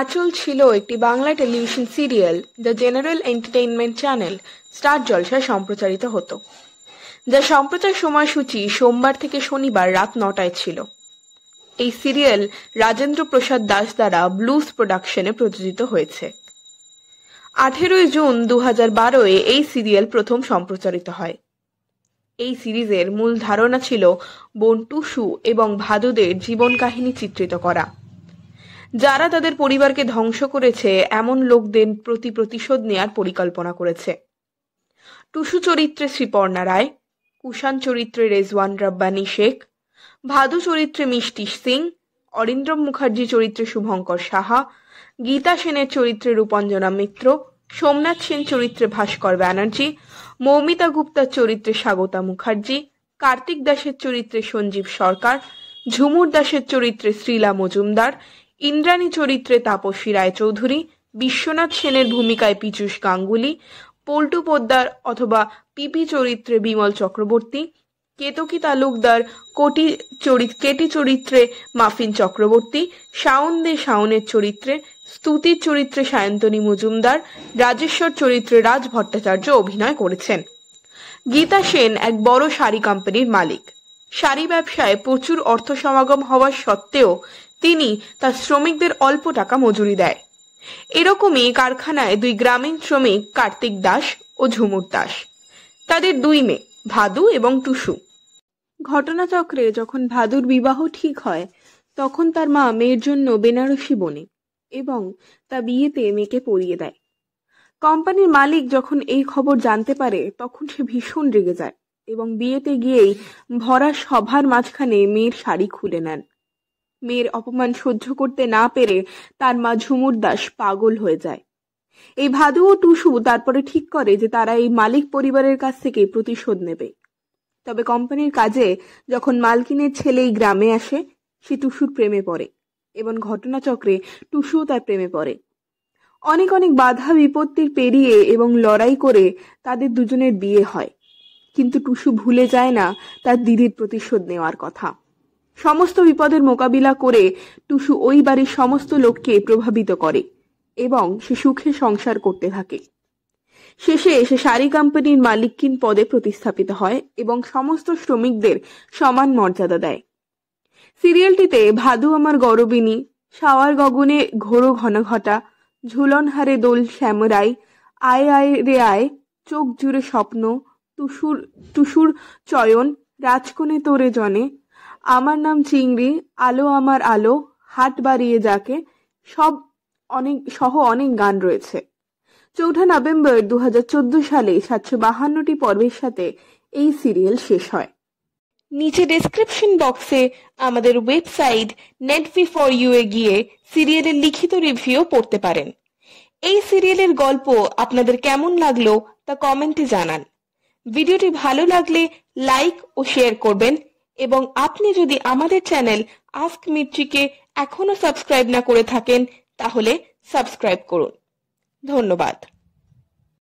আচল ছিল একটি Bangla television serial the general entertainment channel star জলসায় সম্প্রচারিত হতো যা সম্প্রচার সময়সূচি সোমবার থেকে শনিবার রাত নটায় ছিল এই সিরিয়াল রাজেন্দ্র প্রসাদ দাস দ্বারা ব্লুজ প্রোডাকশনে প্রযোজিত হয়েছে আঠেরোই জুন দু হাজার বারোয় এই সিরিয়াল প্রথম সম্প্রচারিত হয় এই সিরিজের মূল ধারণা ছিল সু এবং ভাদুদের জীবন কাহিনী চিত্রিত করা যারা তাদের পরিবারকে ধ্বংস করেছে এমন লোকদের প্রতি প্রতিশোধ নেয়ার পরিকল্পনা করেছে টুসু চরিত্রে শ্রীপর্ণা রায় কুষাণ চরিত্রে রেজওয়ান রব্বানি শেখ ভাদু চরিত্রে মিষ্টি সিং অরিন্দ্রম মুখার্জি চরিত্রে শুভঙ্কর সাহা গীতা সেনের চরিত্রে রূপঞ্জনা মিত্র সোমনাথ সেন চরিত্রে ভাস্কর ব্যানার্জি মৌমিতা গুপ্তার চরিত্রে স্বাগতা মুখার্জি কার্তিক দাসের চরিত্রে সঞ্জীব সরকার ঝুমুর দাসের চরিত্রে শ্রীলা মজুমদার ইন্দ্রাণী চরিত্রে তাপসী রায়চৌধুরী বিশ্বনাথ সেনের ভূমিকায় পীযুষ গাঙ্গুলি পল্টু পোদ্দার অথবা পিপি চরিত্রে বিমল চক্রবর্তী কেতকী তালুকদার কোটি চরিত্র কেটি চরিত্রে মাফিন চক্রবর্তী শাওন দে শাওনের চরিত্রে স্তুতির চরিত্রে সায়ন্তনী মজুমদার রাজেশ্বর চরিত্রে রাজ ভট্টাচার্য অভিনয় করেছেন গীতা সেন এক বড় শাড়ি কোম্পানির মালিক শাড়ি ব্যবসায় প্রচুর অর্থ সমাগম হওয়া সত্ত্বেও তিনি তার শ্রমিকদের অল্প টাকা মজুরি দেয় এরকমই কারখানায় দুই গ্রামীণ শ্রমিক কার্তিক দাস ও ঝুমুর দাস তাদের দুই মেয়ে ভাদু এবং টুসু ঘটনাচক্রে যখন ভাদুর বিবাহ ঠিক হয় তখন তার মা মেয়ের জন্য বেনারসি বনে এবং তা বিয়েতে মেয়েকে পরিয়ে দেয় কোম্পানির মালিক যখন এই খবর জানতে পারে তখন সে ভীষণ রেগে যায় এবং বিয়েতে গিয়েই ভরা সভার মাঝখানে মেয়ের শাড়ি খুলে নেন মেয়ের অপমান সহ্য করতে না পেরে তার মা ঝুমুর দাস পাগল হয়ে যায় এই ভাদু ও টুসু তারপরে ঠিক করে যে তারা এই মালিক পরিবারের কাছ থেকে প্রতিশোধ নেবে তবে কোম্পানির কাজে যখন মালকিনের ছেলে এই গ্রামে আসে সে টুসুর প্রেমে পড়ে এবং ঘটনাচক্রে টুসুও তার প্রেমে পড়ে অনেক অনেক বাধা বিপত্তির পেরিয়ে এবং লড়াই করে তাদের দুজনের বিয়ে হয় কিন্তু টুসু ভুলে যায় না তার দিদির প্রতিশোধ নেওয়ার কথা সমস্ত বিপদের মোকাবিলা করে টুসু ওই বাড়ির সমস্ত লোককে প্রভাবিত করে এবং সে সুখে সংসার করতে থাকে শেষে এসে শাড়ি কোম্পানির মালিককিন পদে প্রতিস্থাপিত হয় এবং সমস্ত শ্রমিকদের সমান মর্যাদা দেয় সিরিয়ালটিতে ভাদু আমার গরবিনী সাওয়ার গগনে ঘোরো ঘন ঘটা ঝুলন হারে দোল শ্যামরাই আয় আয় রে আয় চোখ জুড়ে স্বপ্ন তুসুর টুসুর চয়ন রাজকোণে তোরে জনে আমার নাম চিংড়ি আলো আমার আলো হাট বাড়িয়ে যাকে সব অনেক সহ অনেক গান রয়েছে চৌঠা নভেম্বর দু হাজার সালে সাতশো বাহান্নটি পর্বের সাথে এই সিরিয়াল শেষ হয় নিচে ডেসক্রিপশন বক্সে আমাদের ওয়েবসাইট নেটফি ফর ইউ এ গিয়ে সিরিয়ালের লিখিত রিভিউ পড়তে পারেন এই সিরিয়ালের গল্প আপনাদের কেমন লাগলো তা কমেন্টে জানান ভিডিওটি ভালো লাগলে লাইক ও শেয়ার করবেন এবং আপনি যদি আমাদের চ্যানেল আস্ক মির্চিকে এখনও সাবস্ক্রাইব না করে থাকেন তাহলে সাবস্ক্রাইব করুন ধন্যবাদ